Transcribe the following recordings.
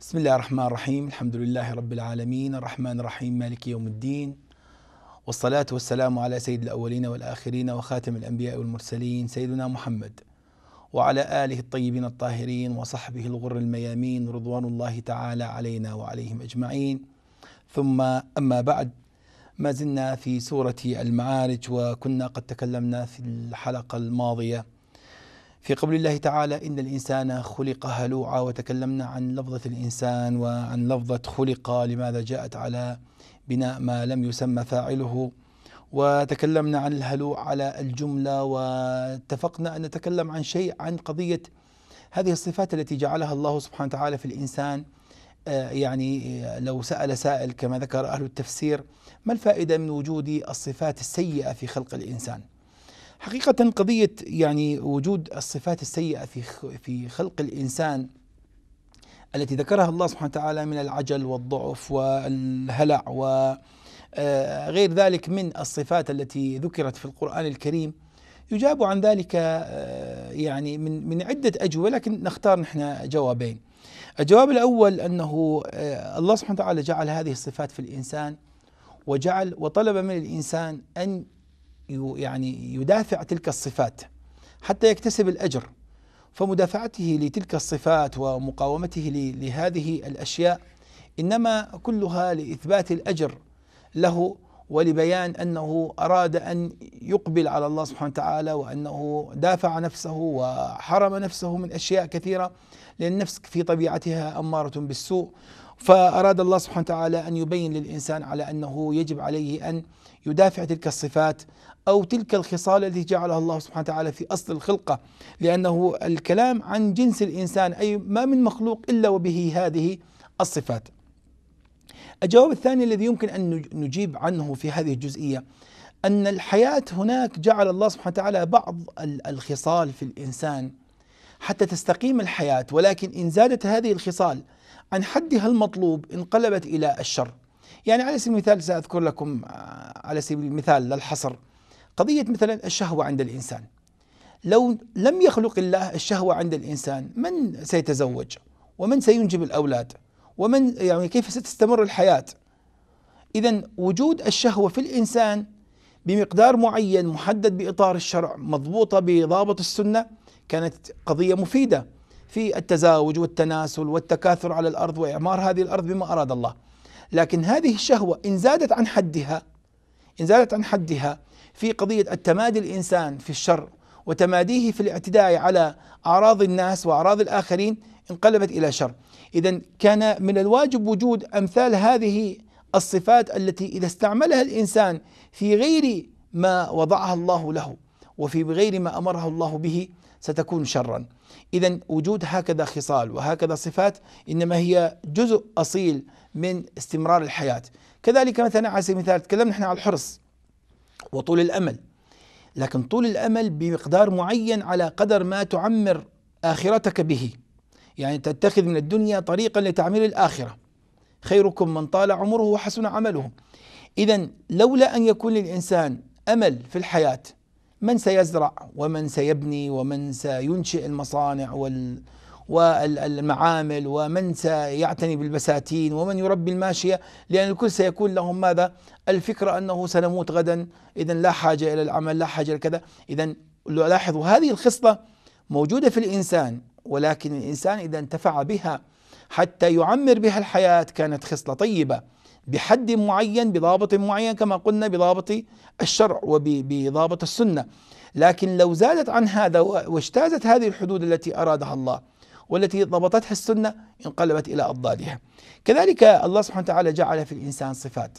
بسم الله الرحمن الرحيم الحمد لله رب العالمين الرحمن الرحيم مالك يوم الدين والصلاة والسلام على سيد الأولين والآخرين وخاتم الأنبياء والمرسلين سيدنا محمد وعلى آله الطيبين الطاهرين وصحبه الغر الميامين رضوان الله تعالى علينا وعليهم أجمعين ثم أما بعد ما زلنا في سورة المعارج وكنا قد تكلمنا في الحلقة الماضية في قول الله تعالى إن الإنسان خلق هلوعا وتكلمنا عن لفظة الإنسان وعن لفظة خلق لماذا جاءت على بناء ما لم يسمى فاعله وتكلمنا عن الهلوع على الجملة واتفقنا أن نتكلم عن شيء عن قضية هذه الصفات التي جعلها الله سبحانه وتعالى في الإنسان آه، يعني لو سأل سائل كما ذكر أهل التفسير ما الفائدة من وجود الصفات السيئة في خلق الإنسان؟ حقيقة قضية يعني وجود الصفات السيئة في في خلق الإنسان التي ذكرها الله سبحانه وتعالى من العجل والضعف والهلع وغير آه، ذلك من الصفات التي ذكرت في القرآن الكريم يجاب عن ذلك آه، يعني من من عدة أجوبة لكن نختار نحن جوابين. الجواب الأول أنه آه، الله سبحانه وتعالى جعل هذه الصفات في الإنسان وجعل وطلب من الإنسان أن يعني يدافع تلك الصفات حتى يكتسب الاجر فمدافعته لتلك الصفات ومقاومته لهذه الاشياء انما كلها لاثبات الاجر له ولبيان انه اراد ان يقبل على الله سبحانه وتعالى وانه دافع نفسه وحرم نفسه من اشياء كثيره لان النفس في طبيعتها اماره بالسوء فاراد الله سبحانه وتعالى ان يبين للانسان على انه يجب عليه ان يدافع تلك الصفات أو تلك الخصال التي جعلها الله سبحانه وتعالى في أصل الخلقة لأنه الكلام عن جنس الإنسان أي ما من مخلوق إلا وبه هذه الصفات الجواب الثاني الذي يمكن أن نجيب عنه في هذه الجزئية أن الحياة هناك جعل الله سبحانه وتعالى بعض الخصال في الإنسان حتى تستقيم الحياة ولكن إن زادت هذه الخصال عن حدها المطلوب انقلبت إلى الشر يعني على سبيل المثال سأذكر لكم آه، على سبيل المثال للحصر قضية مثلا الشهوة عند الإنسان لو لم يخلق الله الشهوة عند الإنسان من سيتزوج ومن سينجب الأولاد ومن يعني كيف ستستمر الحياة إذا وجود الشهوة في الإنسان بمقدار معين محدد بإطار الشرع مضبوطة بضابط السنة كانت قضية مفيدة في التزاوج والتناسل والتكاثر على الأرض وإعمار هذه الأرض بما أراد الله لكن هذه الشهوة إن زادت عن حدها إن زادت عن حدها في قضية التمادي الإنسان في الشر وتماديه في الاعتداء على أعراض الناس وأعراض الآخرين انقلبت إلى شر إذا كان من الواجب وجود أمثال هذه الصفات التي إذا استعملها الإنسان في غير ما وضعها الله له وفي غير ما أمره الله به ستكون شرا إذا وجود هكذا خصال وهكذا صفات إنما هي جزء أصيل من استمرار الحياة كذلك مثلا على سبيل المثال تكلمنا نحن على الحرص وطول الامل لكن طول الامل بمقدار معين على قدر ما تعمر اخرتك به يعني تتخذ من الدنيا طريقا لتعمير الاخره خيركم من طال عمره وحسن عمله اذا لولا ان يكون للانسان امل في الحياه من سيزرع ومن سيبني ومن سينشئ المصانع وال والمعامل ومن سيعتني بالبساتين ومن يربي الماشية لأن الكل سيكون لهم ماذا الفكرة أنه سنموت غدا إذا لا حاجة إلى العمل لا حاجة لكذا كذا إذا لاحظوا هذه الخصلة موجودة في الإنسان ولكن الإنسان إذا انتفع بها حتى يعمر بها الحياة كانت خصلة طيبة بحد معين بضابط معين كما قلنا بضابط الشرع وبضابط السنة لكن لو زادت عن هذا واجتازت هذه الحدود التي أرادها الله والتي ضبطتها السنة انقلبت إلى أضدادها كذلك الله سبحانه وتعالى جعل في الإنسان صفات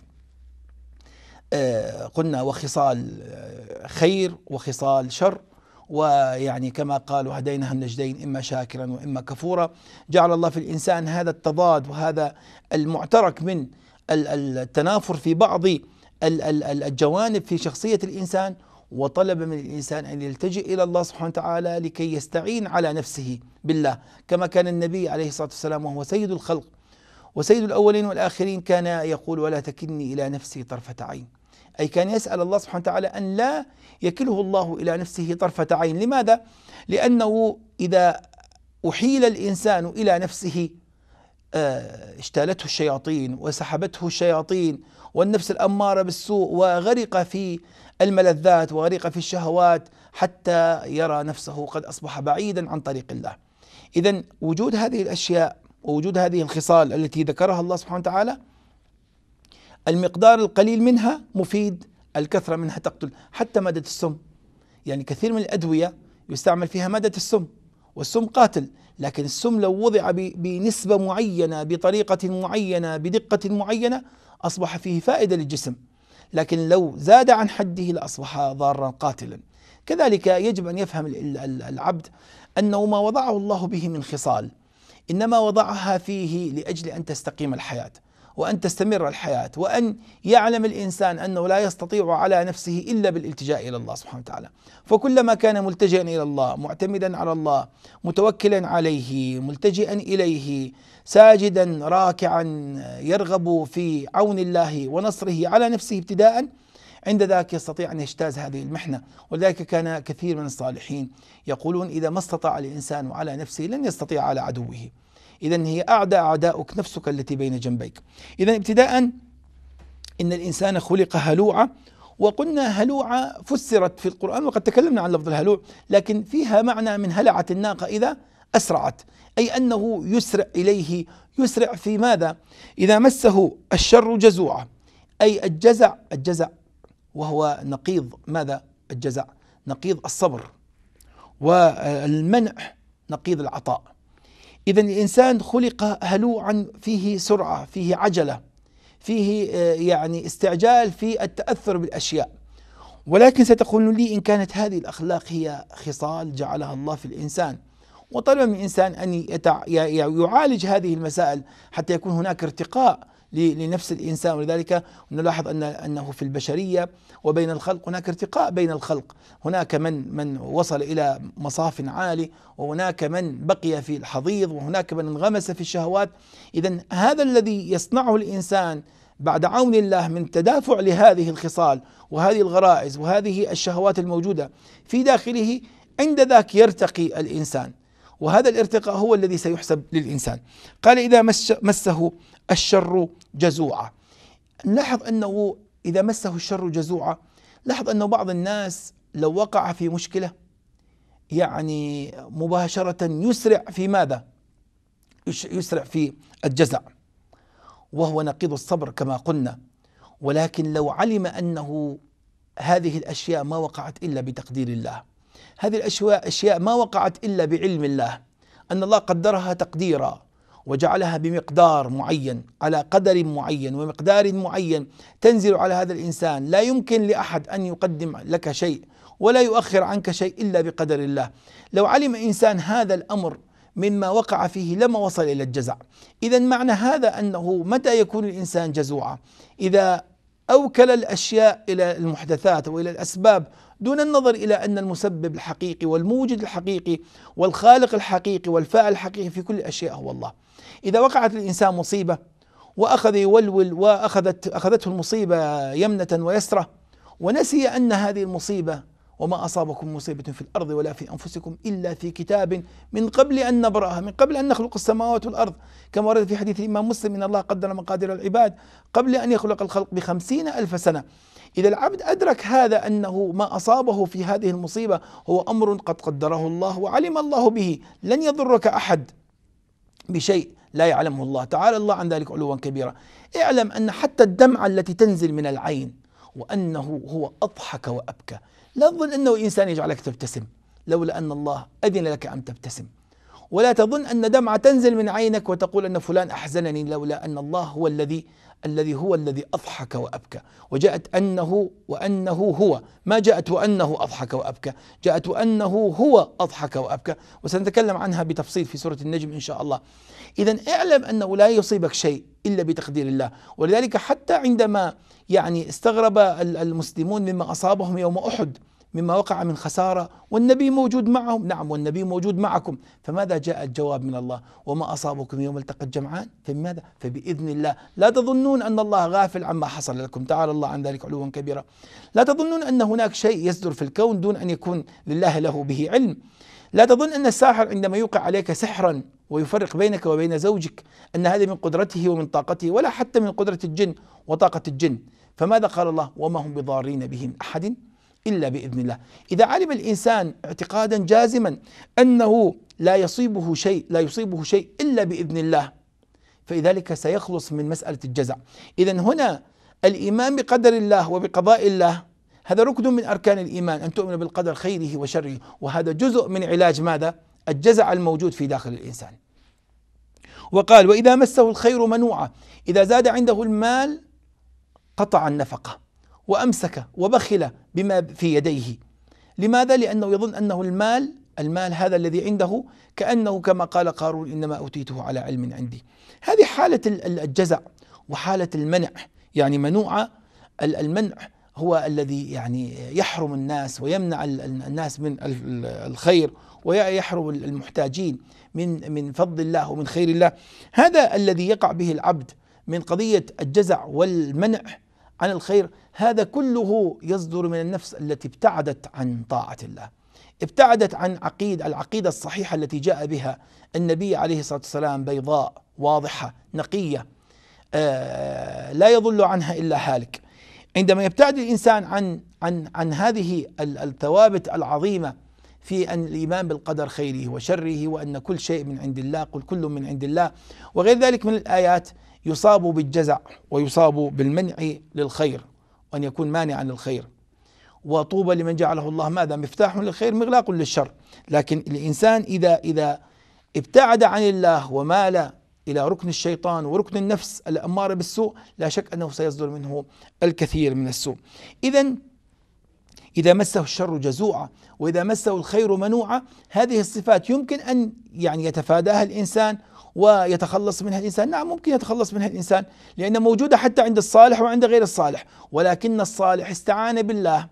آه، قلنا وخصال آه، خير وخصال شر ويعني كما قال وهديناها النجدين اما شاكرا واما كفورا جعل الله في الانسان هذا التضاد وهذا المعترك من التنافر في بعض الجوانب في شخصيه الانسان وطلب من الانسان ان يلتجئ الى الله سبحانه وتعالى لكي يستعين على نفسه بالله كما كان النبي عليه الصلاه والسلام وهو سيد الخلق وسيد الاولين والاخرين كان يقول ولا تكلني الى نفسي طرفه عين اي كان يسال الله سبحانه وتعالى ان لا يكله الله الى نفسه طرفه عين لماذا؟ لانه اذا احيل الانسان الى نفسه آه، اشتالته الشياطين وسحبته الشياطين والنفس الاماره بالسوء وغرق في الملذات وغرق في الشهوات حتى يرى نفسه قد اصبح بعيدا عن طريق الله. إذا وجود هذه الأشياء ووجود هذه الخصال التي ذكرها الله سبحانه وتعالى المقدار القليل منها مفيد الكثرة منها تقتل حتى مادة السم يعني كثير من الأدوية يستعمل فيها مادة السم والسم قاتل لكن السم لو وضع بنسبة معينة بطريقة معينة بدقة معينة أصبح فيه فائدة للجسم لكن لو زاد عن حده لأصبح ضارا قاتلا كذلك يجب أن يفهم العبد انه ما وضعه الله به من خصال انما وضعها فيه لاجل ان تستقيم الحياه وان تستمر الحياه وان يعلم الانسان انه لا يستطيع على نفسه الا بالالتجاء الى الله سبحانه وتعالى، فكلما كان ملتجئا الى الله، معتمدا على الله، متوكلا عليه، ملتجئا اليه، ساجدا راكعا يرغب في عون الله ونصره على نفسه ابتداء عند ذاك يستطيع أن يجتاز هذه المحنة ولذلك كان كثير من الصالحين يقولون إذا ما استطاع الإنسان على نفسه لن يستطيع على عدوه إذا هي أعدى أعداؤك نفسك التي بين جنبيك إذا ابتداء إن الإنسان خلق هلوعة وقلنا هلوعة فسرت في القرآن وقد تكلمنا عن لفظ الهلوع لكن فيها معنى من هلعة الناقة إذا أسرعت أي أنه يسرع إليه يسرع في ماذا إذا مسه الشر جزوعة أي الجزع الجزع وهو نقيض ماذا الجزع نقيض الصبر والمنع نقيض العطاء إذا الإنسان خلق هلوعا فيه سرعة فيه عجلة فيه آه، يعني استعجال في التأثر بالأشياء ولكن ستقول لي إن كانت هذه الأخلاق هي خصال جعلها الله في الإنسان وطلب من الإنسان أن يعالج هذه المسائل حتى يكون هناك ارتقاء لنفس الانسان ولذلك نلاحظ ان انه في البشريه وبين الخلق هناك ارتقاء بين الخلق، هناك من من وصل الى مصاف عالي وهناك من بقي في الحضيض وهناك من انغمس في الشهوات، اذا هذا الذي يصنعه الانسان بعد عون الله من تدافع لهذه الخصال وهذه الغرائز وهذه الشهوات الموجوده في داخله عند ذاك يرتقي الانسان وهذا الارتقاء هو الذي سيحسب للانسان قال اذا مسه الشر جزوعا نلاحظ أنه إذا مسه الشر جزوعا لاحظ أن بعض الناس لو وقع في مشكلة يعني مباشرة يسرع في ماذا؟ يسرع في الجزع وهو نقيض الصبر كما قلنا ولكن لو علم أنه هذه الأشياء ما وقعت إلا بتقدير الله هذه الأشياء أشياء ما وقعت إلا بعلم الله أن الله قدرها تقديرا وجعلها بمقدار معين على قدر معين ومقدار معين تنزل على هذا الانسان لا يمكن لاحد ان يقدم لك شيء ولا يؤخر عنك شيء الا بقدر الله لو علم انسان هذا الامر مما وقع فيه لما وصل الى الجزع اذا معنى هذا انه متى يكون الانسان جزوعا اذا اوكل الاشياء الى المحدثات والى الاسباب دون النظر الى ان المسبب الحقيقي والموجد الحقيقي والخالق الحقيقي والفاعل الحقيقي في كل الاشياء هو الله إذا وقعت للإنسان مصيبة وأخذ يولول وأخذت أخذته المصيبة يمنة ويسرة ونسي أن هذه المصيبة وما أصابكم مصيبة في الأرض ولا في أنفسكم إلا في كتاب من قبل أن نبرأها من قبل أن نخلق السماوات والأرض كما ورد في حديث الإمام مسلم إن الله قدر مقادير العباد قبل أن يخلق الخلق بخمسين ألف سنة إذا العبد أدرك هذا أنه ما أصابه في هذه المصيبة هو أمر قد قدره الله وعلم الله به لن يضرك أحد بشيء لا يعلمه الله تعالى الله عن ذلك علوا كبيرا اعلم أن حتى الدمعة التي تنزل من العين وأنه هو أضحك وأبكى لا تظن أنه إنسان يجعلك تبتسم لولا أن الله أذن لك أن تبتسم ولا تظن أن دمعة تنزل من عينك وتقول أن فلان أحزنني لولا أن الله هو الذي الذي هو الذي أضحك وأبكى وجاءت أنه وأنه هو ما جاءت وأنه أضحك وأبكى جاءت وأنه هو أضحك وأبكى وسنتكلم عنها بتفصيل في سورة النجم إن شاء الله إذا اعلم أنه لا يصيبك شيء إلا بتقدير الله ولذلك حتى عندما يعني استغرب المسلمون مما أصابهم يوم أحد مما وقع من خسارة والنبي موجود معهم نعم والنبي موجود معكم فماذا جاء الجواب من الله وما أصابكم يوم التقى الجمعان فماذا فبإذن الله لا تظنون أن الله غافل عما حصل لكم تعالى الله عن ذلك علوا كبيرا لا تظنون أن هناك شيء يصدر في الكون دون أن يكون لله له به علم لا تظن أن الساحر عندما يوقع عليك سحرا ويفرق بينك وبين زوجك أن هذا من قدرته ومن طاقته ولا حتى من قدرة الجن وطاقة الجن فماذا قال الله وما هم بضارين به من أحد إلا بإذن الله إذا علم الإنسان اعتقادا جازما أنه لا يصيبه شيء لا يصيبه شيء إلا بإذن الله فلذلك سيخلص من مسألة الجزع إذا هنا الإيمان بقدر الله وبقضاء الله هذا ركن من أركان الإيمان أن تؤمن بالقدر خيره وشره وهذا جزء من علاج ماذا؟ الجزع الموجود في داخل الإنسان وقال وإذا مسه الخير منوعة إذا زاد عنده المال قطع النفقة وأمسك وبخل بما في يديه لماذا؟ لأنه يظن أنه المال المال هذا الذي عنده كأنه كما قال قارون إنما أوتيته على علم عندي هذه حالة الجزع وحالة المنع يعني منوعة المنع هو الذي يعني يحرم الناس ويمنع الناس من الخير ويحرم المحتاجين من من فضل الله ومن خير الله هذا الذي يقع به العبد من قضية الجزع والمنع عن الخير هذا كله يصدر من النفس التي ابتعدت عن طاعة الله ابتعدت عن عقيد العقيدة الصحيحة التي جاء بها النبي عليه الصلاة والسلام بيضاء واضحة نقية آه، لا يضل عنها إلا هالك عندما يبتعد الإنسان عن عن عن هذه الثوابت العظيمة في أن الإيمان بالقدر خيره وشره وأن كل شيء من عند الله قل كل من عند الله وغير ذلك من الآيات يصاب بالجزع ويصاب بالمنع للخير وأن يكون مانعا للخير وطوبى لمن جعله الله ماذا مفتاح للخير مغلاق للشر لكن الإنسان إذا إذا ابتعد عن الله ومال إلى ركن الشيطان وركن النفس الأمارة بالسوء لا شك أنه سيصدر منه الكثير من السوء إذا إذا مسه الشر جزوعا وإذا مسه الخير منوعا هذه الصفات يمكن أن يعني يتفاداها الإنسان ويتخلص منها الإنسان نعم ممكن يتخلص منها الإنسان لأن موجودة حتى عند الصالح وعند غير الصالح ولكن الصالح استعان بالله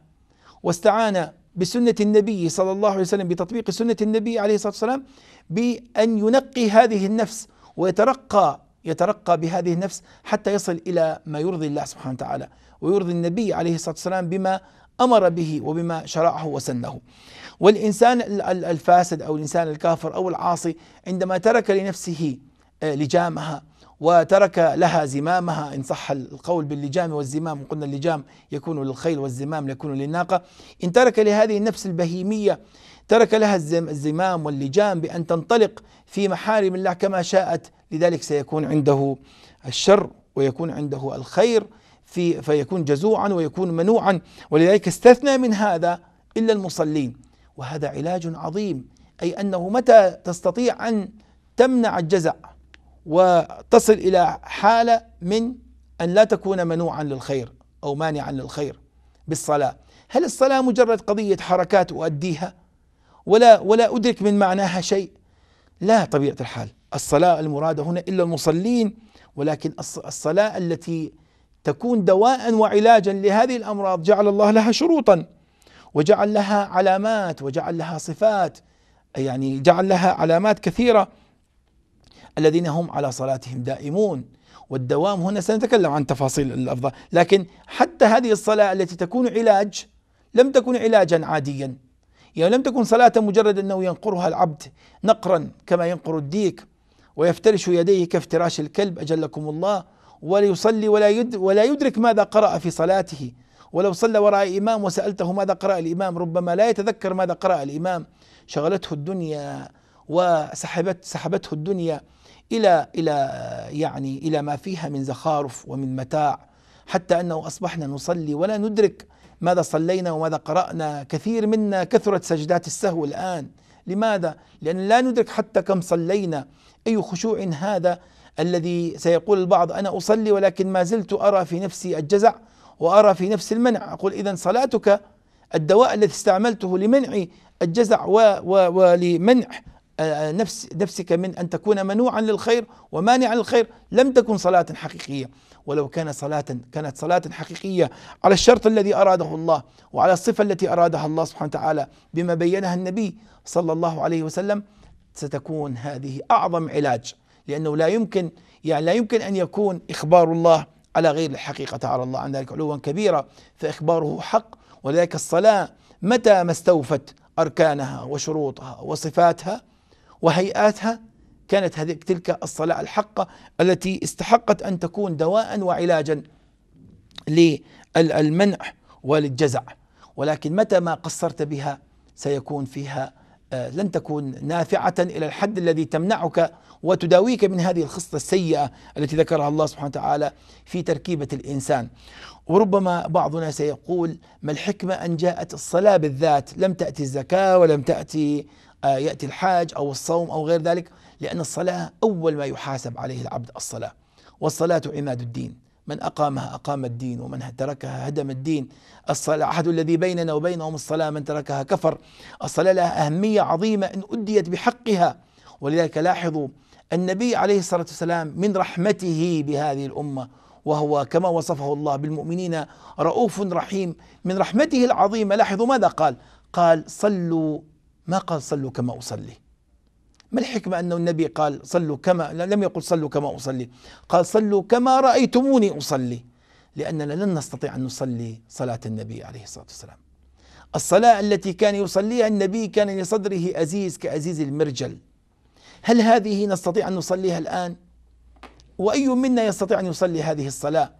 واستعان بسنة النبي صلى الله عليه وسلم بتطبيق سنة النبي عليه الصلاة والسلام بأن ينقي هذه النفس ويترقى يترقى بهذه النفس حتى يصل إلى ما يرضي الله سبحانه وتعالى ويرضي النبي عليه الصلاة والسلام بما امر به وبما شرعه وسنه. والانسان الفاسد او الانسان الكافر او العاصي عندما ترك لنفسه آه، لجامها وترك لها زمامها ان صح القول باللجام والزمام قلنا اللجام يكون للخيل والزمام يكون للناقه ان ترك لهذه النفس البهيميه ترك لها الزمام واللجام بان تنطلق في محارم الله كما شاءت لذلك سيكون عنده الشر ويكون عنده الخير في فيكون جزوعا ويكون منوعا ولذلك استثنى من هذا إلا المصلين وهذا علاج عظيم أي أنه متى تستطيع أن تمنع الجزع وتصل إلى حالة من أن لا تكون منوعا للخير أو مانعا للخير بالصلاة هل الصلاة مجرد قضية حركات أؤديها ولا ولا أدرك من معناها شيء لا طبيعة الحال الصلاة المرادة هنا إلا المصلين ولكن الصلاة التي تكون دواء وعلاجا لهذه الامراض جعل الله لها شروطا وجعل لها علامات وجعل لها صفات يعني جعل لها علامات كثيره الذين هم على صلاتهم دائمون والدوام هنا سنتكلم عن تفاصيل الافضل لكن حتى هذه الصلاه التي تكون علاج لم تكن علاجا عاديا يعني لم تكن صلاه مجرد انه ينقرها العبد نقرا كما ينقر الديك ويفترش يديه كافتراش الكلب اجلكم الله وليصلي ولا يد ولا يدرك ماذا قرأ في صلاته ولو صلى وراء إمام وسألته ماذا قرأ الإمام ربما لا يتذكر ماذا قرأ الإمام شغلته الدنيا وسحبت سحبته الدنيا إلى إلى يعني إلى ما فيها من زخارف ومن متاع حتى أنه أصبحنا نصلي ولا ندرك ماذا صلينا وماذا قرأنا كثير منا كثرت سجدات السهو الآن لماذا؟ لأن لا ندرك حتى كم صلينا أي خشوع هذا الذي سيقول البعض انا اصلي ولكن ما زلت ارى في نفسي الجزع وارى في نفسي المنع اقول اذا صلاتك الدواء الذي استعملته لمنع الجزع و و ولمنع آه، آه، نفس نفسك من ان تكون منوعا للخير ومانعا للخير لم تكن صلاه حقيقيه ولو كان صلاة كانت صلاة حقيقية على الشرط الذي أراده الله وعلى الصفة التي أرادها الله سبحانه وتعالى بما بينها النبي صلى الله عليه وسلم ستكون هذه أعظم علاج لأنه لا يمكن يعني لا يمكن أن يكون إخبار الله على غير الحقيقة تعالى الله عن ذلك علوا كبيرا فإخباره حق ولذلك الصلاة متى ما استوفت أركانها وشروطها وصفاتها وهيئاتها كانت هذه تلك الصلاة الحقة التي استحقت أن تكون دواء وعلاجا للمنع وللجزع ولكن متى ما قصرت بها سيكون فيها آه، لن تكون نافعة إلى الحد الذي تمنعك وتداويك من هذه الخصلة السيئة التي ذكرها الله سبحانه وتعالى في تركيبة الإنسان وربما بعضنا سيقول ما الحكمة أن جاءت الصلاة بالذات لم تأتي الزكاة ولم تأتي آه، يأتي الحاج أو الصوم أو غير ذلك لأن الصلاة أول ما يحاسب عليه العبد الصلاة والصلاة عماد الدين من أقامها أقام الدين ومن تركها هدم الدين الصلاة أحد الذي بيننا وبينهم الصلاة من تركها كفر الصلاة لها أهمية عظيمة إن أديت بحقها ولذلك لاحظوا النبي عليه الصلاة والسلام من رحمته بهذه الأمة وهو كما وصفه الله بالمؤمنين رؤوف رحيم من رحمته العظيمة لاحظوا ماذا قال قال صلوا ما قال صلوا كما أصلي ما الحكمة أنه النبي قال صلوا كما لم يقل صلوا كما أصلي قال صلوا كما رأيتموني أصلي لأننا لن نستطيع أن نصلي صلاة النبي عليه الصلاة والسلام الصلاة التي كان يصليها النبي كان لصدره أزيز كأزيز المرجل هل هذه نستطيع أن نصليها الآن؟ وأي منا يستطيع أن يصلي هذه الصلاة؟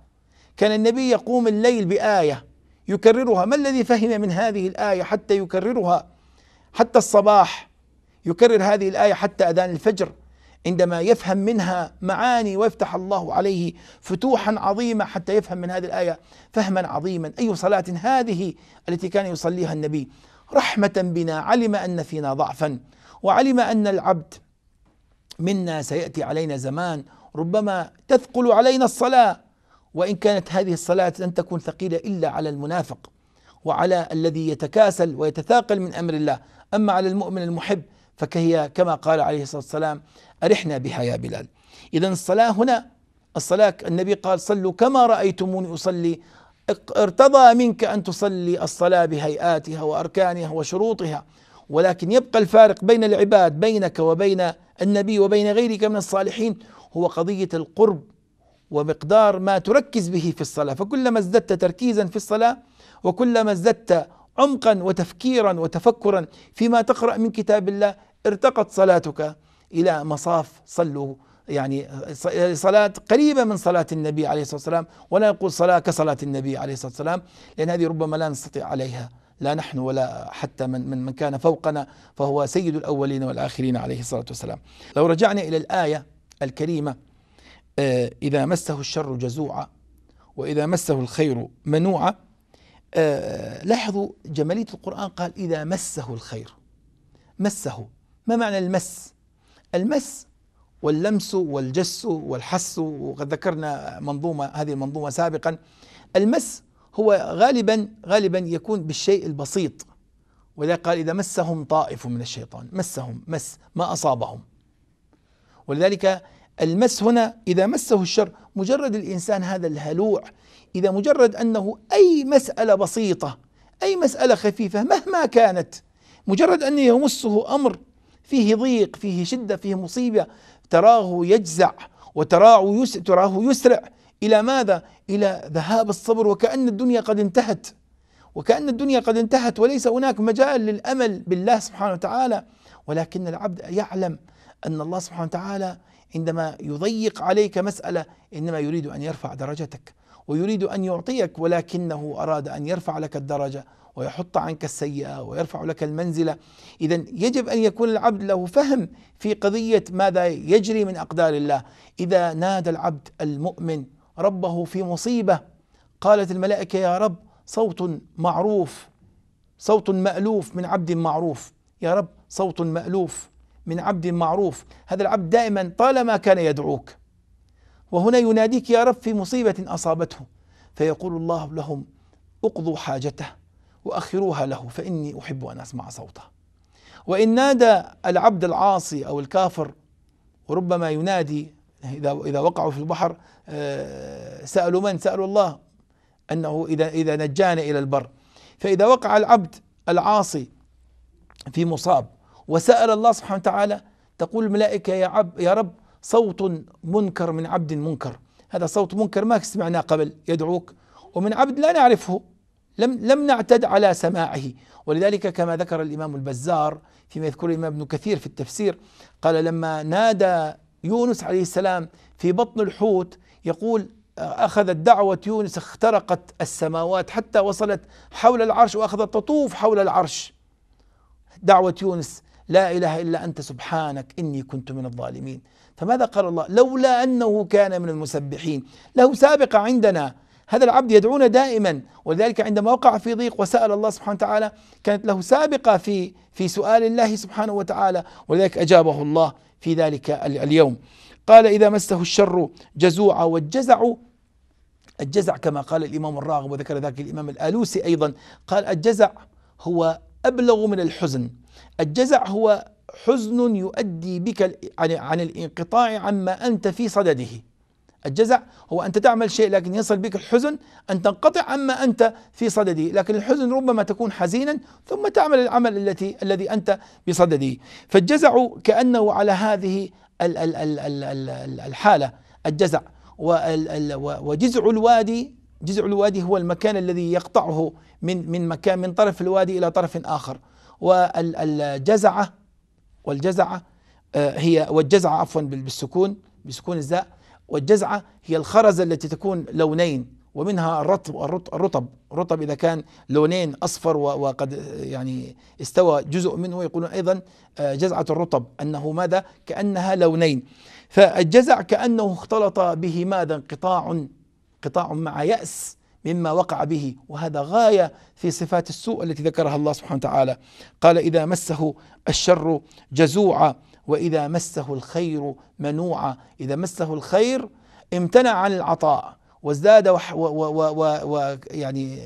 كان النبي يقوم الليل بآية يكررها ما الذي فهم من هذه الآية حتى يكررها حتى الصباح يكرر هذه الآية حتى أذان الفجر عندما يفهم منها معاني ويفتح الله عليه فتوحا عظيمة حتى يفهم من هذه الآية فهما عظيما أي صلاة هذه التي كان يصليها النبي رحمة بنا علم أن فينا ضعفا وعلم أن العبد منا سيأتي علينا زمان ربما تثقل علينا الصلاة وإن كانت هذه الصلاة لن تكون ثقيلة إلا على المنافق وعلى الذي يتكاسل ويتثاقل من أمر الله أما على المؤمن المحب فكهي كما قال عليه الصلاة والسلام أرحنا بها يا بلال إذا الصلاة هنا الصلاة النبي قال صلوا كما رأيتموني أصلي ارتضى منك أن تصلي الصلاة بهيئاتها وأركانها وشروطها ولكن يبقى الفارق بين العباد بينك وبين النبي وبين غيرك من الصالحين هو قضية القرب ومقدار ما تركز به في الصلاة فكلما ازددت تركيزا في الصلاة وكلما ازددت عمقا وتفكيرا وتفكرا فيما تقرأ من كتاب الله ارتقت صلاتك إلى مصاف صلوا يعني صلاة قريبة من صلاة النبي عليه الصلاة والسلام ولا نقول صلاة كصلاة النبي عليه الصلاة والسلام لأن هذه ربما لا نستطيع عليها لا نحن ولا حتى من من من كان فوقنا فهو سيد الاولين والاخرين عليه الصلاه والسلام. لو رجعنا الى الايه الكريمه آه، اذا مسه الشر جزوعا واذا مسه الخير منوعا آه، لاحظوا جماليه القران قال اذا مسه الخير مسه ما معنى المس المس واللمس والجس والحس وقد ذكرنا منظومة هذه المنظومة سابقا المس هو غالبا غالبا يكون بالشيء البسيط ولا قال إذا مسهم طائف من الشيطان مسهم مس ما أصابهم ولذلك المس هنا إذا مسه الشر مجرد الإنسان هذا الهلوع إذا مجرد أنه أي مسألة بسيطة أي مسألة خفيفة مهما كانت مجرد أن يمسه أمر فيه ضيق فيه شدة فيه مصيبة تراه يجزع وتراه يسرع, تراه يسرع إلى ماذا؟ إلى ذهاب الصبر وكأن الدنيا قد انتهت وكأن الدنيا قد انتهت وليس هناك مجال للأمل بالله سبحانه وتعالى ولكن العبد يعلم أن الله سبحانه وتعالى عندما يضيق عليك مسألة إنما يريد أن يرفع درجتك ويريد ان يعطيك ولكنه اراد ان يرفع لك الدرجه ويحط عنك السيئه ويرفع لك المنزله اذا يجب ان يكون العبد له فهم في قضيه ماذا يجري من اقدار الله اذا نادى العبد المؤمن ربه في مصيبه قالت الملائكه يا رب صوت معروف صوت مالوف من عبد معروف يا رب صوت مالوف من عبد معروف هذا العبد دائما طالما كان يدعوك وهنا يناديك يا رب في مصيبة أصابته فيقول الله لهم اقضوا حاجته واخروها له فاني احب ان اسمع صوته. وان نادى العبد العاصي او الكافر وربما ينادي اذا اذا وقعوا في البحر آه، سالوا من؟ سالوا الله انه اذا اذا نجانا الى البر. فاذا وقع العبد العاصي في مصاب وسال الله سبحانه وتعالى تقول الملائكه يا عب يا رب صوت منكر من عبد منكر هذا صوت منكر ما سمعناه قبل يدعوك ومن عبد لا نعرفه لم لم نعتد على سماعه ولذلك كما ذكر الامام البزار فيما يذكره الامام ابن كثير في التفسير قال لما نادى يونس عليه السلام في بطن الحوت يقول اخذت دعوه يونس اخترقت السماوات حتى وصلت حول العرش واخذت تطوف حول العرش دعوه يونس لا اله الا انت سبحانك اني كنت من الظالمين فماذا قال الله لولا أنه كان من المسبحين له سابقة عندنا هذا العبد يدعونا دائما ولذلك عندما وقع في ضيق وسأل الله سبحانه وتعالى كانت له سابقة في في سؤال الله سبحانه وتعالى ولذلك أجابه الله في ذلك اليوم قال إذا مسه الشر جزوعا والجزع الجزع كما قال الإمام الراغب وذكر ذلك الإمام الآلوسي أيضا قال الجزع هو أبلغ من الحزن الجزع هو حزن يؤدي بك عن الانقطاع عما انت في صدده الجزع هو انت تعمل شيء لكن يصل بك الحزن ان تنقطع عما انت في صدده لكن الحزن ربما تكون حزينا ثم تعمل العمل التي الذي انت بصدده فالجزع كانه على هذه الحاله الجزع وجزع الوادي جزع الوادي هو المكان الذي يقطعه من من مكان من طرف الوادي الى طرف اخر والجزعه والجزعة آه، هي والجزعة عفوا بالسكون بسكون الزاء والجزعة هي الخرزة التي تكون لونين ومنها الرطب الرطب الرطب إذا كان لونين أصفر وقد آه، يعني استوى جزء منه يقولون أيضا آه، جزعة الرطب أنه ماذا كأنها لونين فالجزع كأنه اختلط به ماذا انقطاع قطاع مع يأس مما وقع به وهذا غايه في صفات السوء التي ذكرها الله سبحانه وتعالى قال اذا مسه الشر جزوعا واذا مسه الخير منوعا اذا مسه الخير امتنع عن العطاء وازداد وح و و و و يعني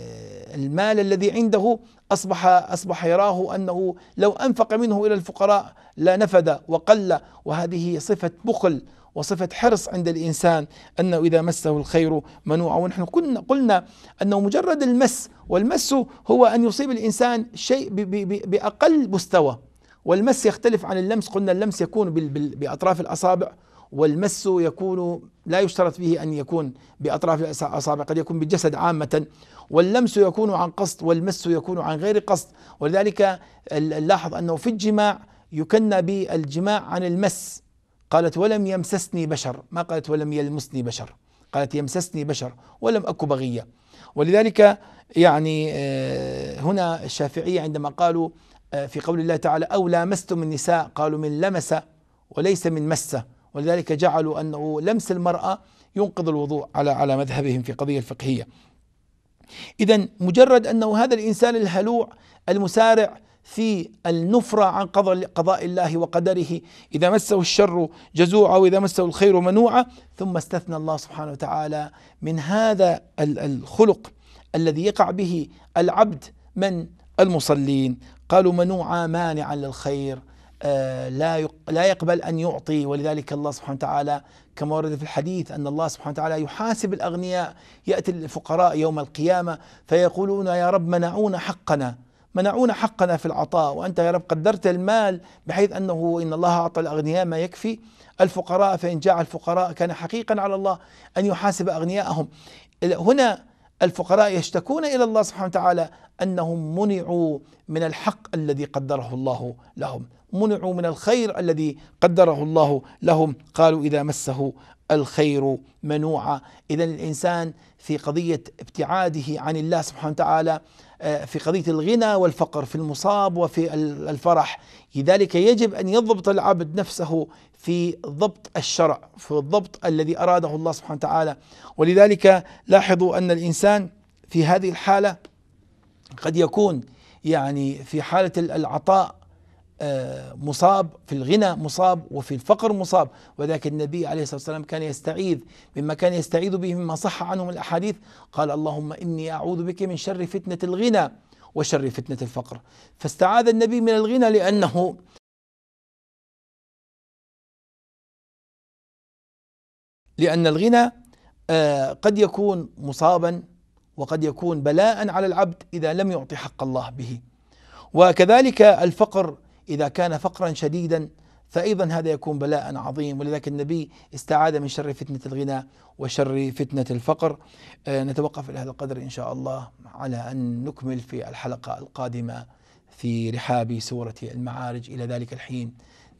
المال الذي عنده اصبح اصبح يراه انه لو انفق منه الى الفقراء لنفد وقل وهذه صفه بخل وصفة حرص عند الإنسان أنه إذا مسه الخير منوع ونحن كنا قلنا أنه مجرد المس والمس هو أن يصيب الإنسان شيء بأقل مستوى والمس يختلف عن اللمس قلنا اللمس يكون بأطراف الأصابع والمس يكون لا يشترط فيه أن يكون بأطراف الأصابع قد يكون بالجسد عامة واللمس يكون عن قصد والمس يكون عن غير قصد ولذلك لاحظ أنه في الجماع يكنى بالجماع عن المس قالت ولم يمسسني بشر ما قالت ولم يلمسني بشر قالت يمسسني بشر ولم أك بغية ولذلك يعني آه، هنا الشافعية عندما قالوا آه، في قول الله تعالى أو لامستم النساء قالوا من لمس وليس من مسه ولذلك جعلوا أنه لمس المرأة ينقض الوضوء على على مذهبهم في قضية الفقهية إذا مجرد أنه هذا الإنسان الهلوع المسارع في النفرة عن قضاء, قضاء الله وقدره إذا مسه الشر جزوعا وإذا مسه الخير منوعا ثم استثنى الله سبحانه وتعالى من هذا الخلق الذي يقع به العبد من المصلين قالوا منوعا مانعا للخير آه، لا لا يقبل ان يعطي ولذلك الله سبحانه وتعالى كما ورد في الحديث ان الله سبحانه وتعالى يحاسب الاغنياء ياتي الفقراء يوم القيامه فيقولون يا رب منعونا حقنا منعونا حقنا في العطاء وانت يا رب قدرت المال بحيث انه ان الله اعطى الاغنياء ما يكفي الفقراء فان جاع الفقراء كان حقيقا على الله ان يحاسب اغنياءهم هنا الفقراء يشتكون إلى الله سبحانه وتعالى أنهم منعوا من الحق الذي قدره الله لهم منعوا من الخير الذي قدره الله لهم قالوا إذا مسه الخير منوعا إذا الإنسان في قضية ابتعاده عن الله سبحانه وتعالى آه، في قضية الغنى والفقر في المصاب وفي الفرح لذلك يجب أن يضبط العبد نفسه في ضبط الشرع في الضبط الذي أراده الله سبحانه وتعالى ولذلك لاحظوا أن الإنسان في هذه الحالة قد يكون يعني في حالة العطاء آه، مصاب في الغنى مصاب وفي الفقر مصاب ولكن النبي عليه الصلاة والسلام كان يستعيذ مما كان يستعيذ به مما صح عنهم الأحاديث قال اللهم إني أعوذ بك من شر فتنة الغنى وشر فتنة الفقر فاستعاذ النبي من الغنى لأنه لأن الغنى آه، قد يكون مصابا وقد يكون بلاء على العبد إذا لم يعطي حق الله به وكذلك الفقر إذا كان فقرا شديدا فأيضا هذا يكون بلاء عظيم ولذلك النبي استعاذ من شر فتنة الغنى وشر فتنة الفقر آه، نتوقف إلى هذا القدر إن شاء الله على أن نكمل في الحلقة القادمة في رحاب سورة المعارج إلى ذلك الحين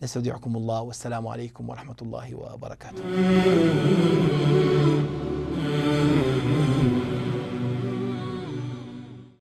نستودعكم الله والسلام عليكم ورحمة الله وبركاته